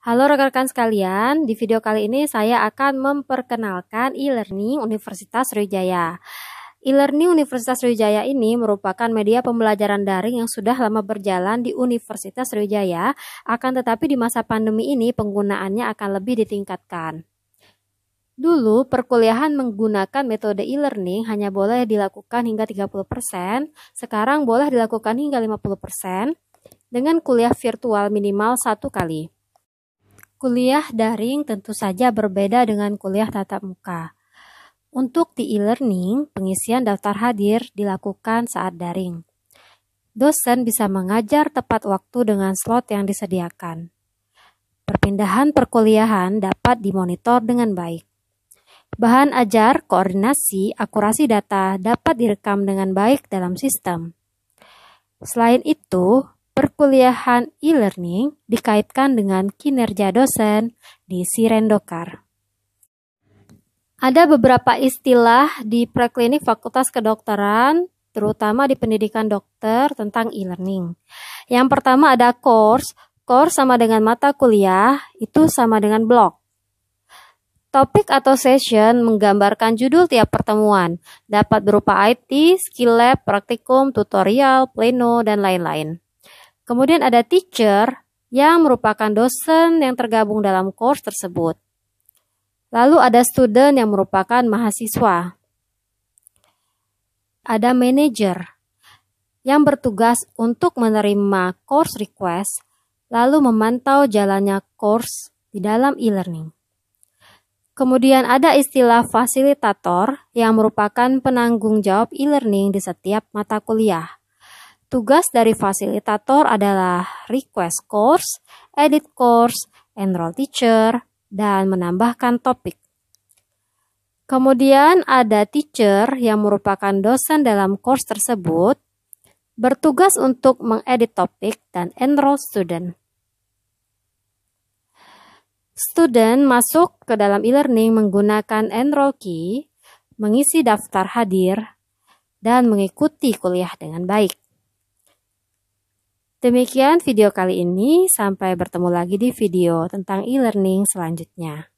Halo rekan-rekan sekalian, di video kali ini saya akan memperkenalkan e-learning Universitas Sriwijaya. E-learning Universitas Sriwijaya ini merupakan media pembelajaran daring yang sudah lama berjalan di Universitas Sriwijaya, akan tetapi di masa pandemi ini penggunaannya akan lebih ditingkatkan. Dulu, perkuliahan menggunakan metode e-learning hanya boleh dilakukan hingga 30%, sekarang boleh dilakukan hingga 50%, dengan kuliah virtual minimal satu kali. Kuliah daring tentu saja berbeda dengan kuliah tatap muka. Untuk di e-learning, pengisian daftar hadir dilakukan saat daring. Dosen bisa mengajar tepat waktu dengan slot yang disediakan. Perpindahan perkuliahan dapat dimonitor dengan baik. Bahan ajar, koordinasi, akurasi data dapat direkam dengan baik dalam sistem. Selain itu, perkuliahan e-learning dikaitkan dengan kinerja dosen di Sirendokar. Ada beberapa istilah di preklinik Fakultas Kedokteran, terutama di pendidikan dokter tentang e-learning. Yang pertama ada course. Course sama dengan mata kuliah, itu sama dengan blok. Topik atau session menggambarkan judul tiap pertemuan, dapat berupa IT, skill lab, praktikum, tutorial, pleno, dan lain-lain. Kemudian ada teacher yang merupakan dosen yang tergabung dalam course tersebut. Lalu ada student yang merupakan mahasiswa. Ada manager yang bertugas untuk menerima course request lalu memantau jalannya course di dalam e-learning. Kemudian ada istilah fasilitator yang merupakan penanggung jawab e-learning di setiap mata kuliah. Tugas dari fasilitator adalah request course, edit course, enroll teacher, dan menambahkan topik. Kemudian ada teacher yang merupakan dosen dalam course tersebut, bertugas untuk mengedit topik dan enroll student. Student masuk ke dalam e-learning menggunakan enroll key, mengisi daftar hadir, dan mengikuti kuliah dengan baik. Demikian video kali ini, sampai bertemu lagi di video tentang e-learning selanjutnya.